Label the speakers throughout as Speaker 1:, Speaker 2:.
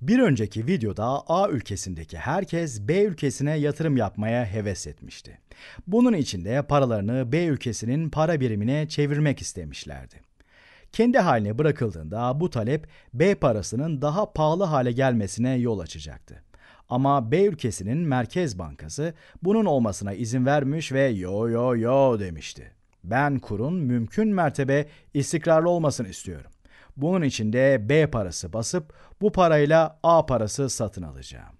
Speaker 1: Bir önceki videoda A ülkesindeki herkes B ülkesine yatırım yapmaya heves etmişti. Bunun için de paralarını B ülkesinin para birimine çevirmek istemişlerdi. Kendi haline bırakıldığında bu talep B parasının daha pahalı hale gelmesine yol açacaktı. Ama B ülkesinin Merkez Bankası bunun olmasına izin vermiş ve yo yo yo demişti. Ben kurun mümkün mertebe istikrarlı olmasını istiyorum. Bunun için de B parası basıp bu parayla A parası satın alacağım.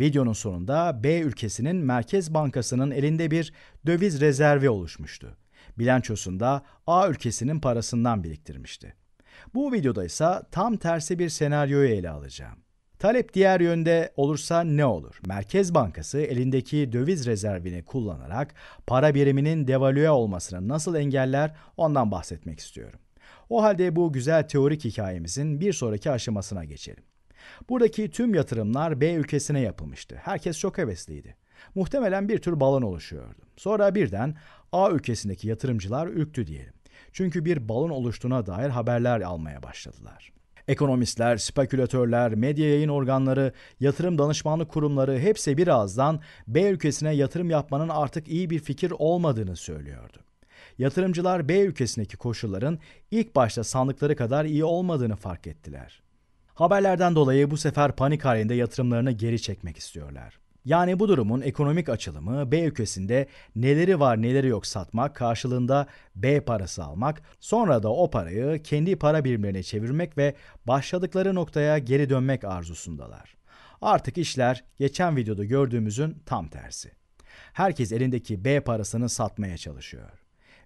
Speaker 1: Videonun sonunda B ülkesinin Merkez Bankası'nın elinde bir döviz rezervi oluşmuştu. Bilançosunda A ülkesinin parasından biriktirmişti. Bu videoda ise tam tersi bir senaryoyu ele alacağım. Talep diğer yönde olursa ne olur? Merkez Bankası elindeki döviz rezervini kullanarak para biriminin devalüe olmasını nasıl engeller ondan bahsetmek istiyorum. O halde bu güzel teorik hikayemizin bir sonraki aşamasına geçelim. Buradaki tüm yatırımlar B ülkesine yapılmıştı. Herkes çok hevesliydi. Muhtemelen bir tür balon oluşuyordu. Sonra birden A ülkesindeki yatırımcılar ürktü diyelim. Çünkü bir balon oluştuğuna dair haberler almaya başladılar. Ekonomistler, spekülatörler, medya yayın organları, yatırım danışmanlık kurumları hepsi birazdan B ülkesine yatırım yapmanın artık iyi bir fikir olmadığını söylüyordu yatırımcılar B ülkesindeki koşulların ilk başta sandıkları kadar iyi olmadığını fark ettiler. Haberlerden dolayı bu sefer panik halinde yatırımlarını geri çekmek istiyorlar. Yani bu durumun ekonomik açılımı B ülkesinde neleri var neleri yok satmak, karşılığında B parası almak, sonra da o parayı kendi para birimlerine çevirmek ve başladıkları noktaya geri dönmek arzusundalar. Artık işler geçen videoda gördüğümüzün tam tersi. Herkes elindeki B parasını satmaya çalışıyor.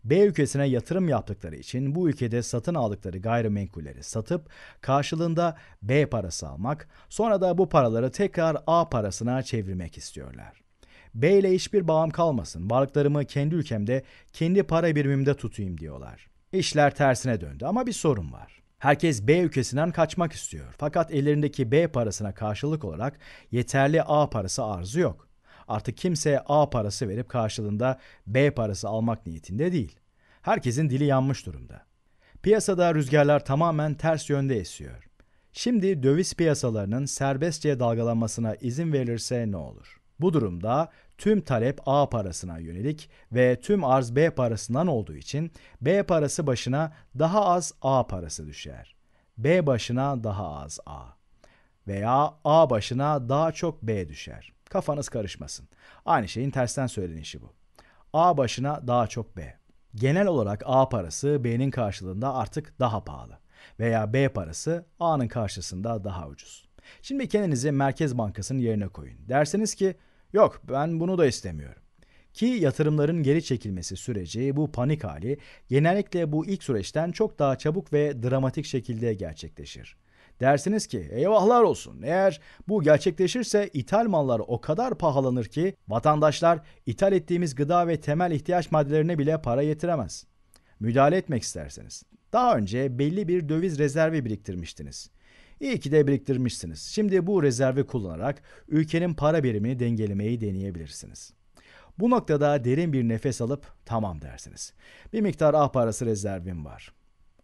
Speaker 1: B ülkesine yatırım yaptıkları için bu ülkede satın aldıkları gayrimenkulleri satıp karşılığında B parası almak, sonra da bu paraları tekrar A parasına çevirmek istiyorlar. B ile hiçbir bağım kalmasın, varlıklarımı kendi ülkemde, kendi para birimimde tutayım diyorlar. İşler tersine döndü ama bir sorun var. Herkes B ülkesinden kaçmak istiyor. Fakat ellerindeki B parasına karşılık olarak yeterli A parası arzu yok artık kimse A parası verip karşılığında B parası almak niyetinde değil. Herkesin dili yanmış durumda. Piyasada rüzgarlar tamamen ters yönde esiyor. Şimdi döviz piyasalarının serbestçe dalgalanmasına izin verilirse ne olur? Bu durumda tüm talep A parasına yönelik ve tüm arz B parasından olduğu için B parası başına daha az A parası düşer. B başına daha az A veya A başına daha çok B düşer. Kafanız karışmasın. Aynı şeyin tersten söylenişi bu. A başına daha çok B. Genel olarak A parası B'nin karşılığında artık daha pahalı veya B parası A'nın karşısında daha ucuz. Şimdi kendinizi Merkez Bankası'nın yerine koyun. Derseniz ki yok ben bunu da istemiyorum. Ki yatırımların geri çekilmesi süreci bu panik hali genellikle bu ilk süreçten çok daha çabuk ve dramatik şekilde gerçekleşir. Dersiniz ki eyvahlar olsun eğer bu gerçekleşirse ithal mallar o kadar pahalanır ki vatandaşlar ithal ettiğimiz gıda ve temel ihtiyaç maddelerine bile para yetiremez. Müdahale etmek isterseniz. Daha önce belli bir döviz rezervi biriktirmiştiniz. İyi ki de biriktirmişsiniz. Şimdi bu rezervi kullanarak ülkenin para birimini dengelemeyi deneyebilirsiniz. Bu noktada derin bir nefes alıp tamam dersiniz. Bir miktar ah parası rezervim var.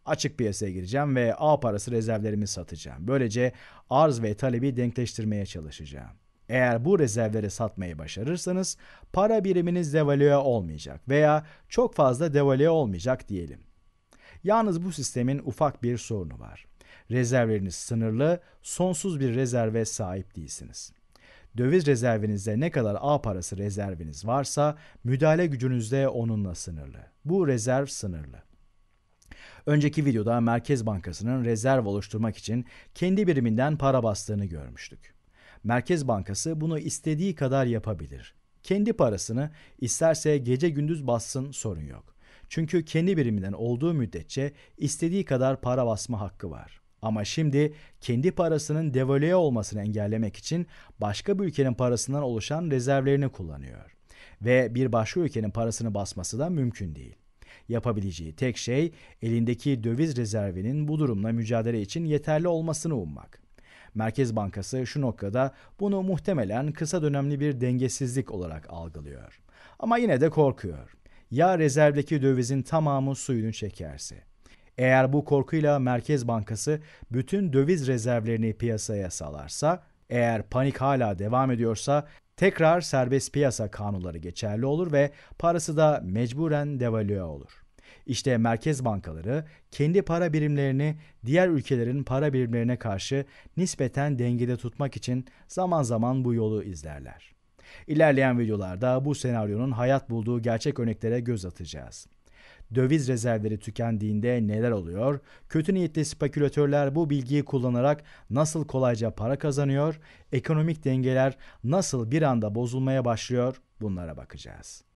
Speaker 1: Açık piyasaya gireceğim ve A parası rezervlerimi satacağım. Böylece arz ve talebi denkleştirmeye çalışacağım. Eğer bu rezervleri satmayı başarırsanız para biriminiz devalüe olmayacak veya çok fazla devalüe olmayacak diyelim. Yalnız bu sistemin ufak bir sorunu var. Rezervleriniz sınırlı, sonsuz bir rezerve sahip değilsiniz. Döviz rezervinizde ne kadar A parası rezerviniz varsa müdahale gücünüz de onunla sınırlı. Bu rezerv sınırlı. Önceki videoda Merkez Bankası'nın rezerv oluşturmak için kendi biriminden para bastığını görmüştük. Merkez Bankası bunu istediği kadar yapabilir. Kendi parasını isterse gece gündüz bassın sorun yok. Çünkü kendi biriminden olduğu müddetçe istediği kadar para basma hakkı var. Ama şimdi kendi parasının devalüe olmasını engellemek için başka bir ülkenin parasından oluşan rezervlerini kullanıyor ve bir başka ülkenin parasını basması da mümkün değil. Yapabileceği tek şey elindeki döviz rezervinin bu durumla mücadele için yeterli olmasını ummak. Merkez Bankası şu noktada bunu muhtemelen kısa dönemli bir dengesizlik olarak algılıyor. Ama yine de korkuyor. Ya rezervdeki dövizin tamamı suyunu çekerse? Eğer bu korkuyla Merkez Bankası bütün döviz rezervlerini piyasaya salarsa, eğer panik hala devam ediyorsa tekrar serbest piyasa kanunları geçerli olur ve parası da mecburen devalüe olur. İşte merkez bankaları kendi para birimlerini diğer ülkelerin para birimlerine karşı nispeten dengede tutmak için zaman zaman bu yolu izlerler. İlerleyen videolarda bu senaryonun hayat bulduğu gerçek örneklere göz atacağız döviz rezervleri tükendiğinde neler oluyor? Kötü niyetli spekülatörler bu bilgiyi kullanarak nasıl kolayca para kazanıyor? Ekonomik dengeler nasıl bir anda bozulmaya başlıyor? Bunlara bakacağız.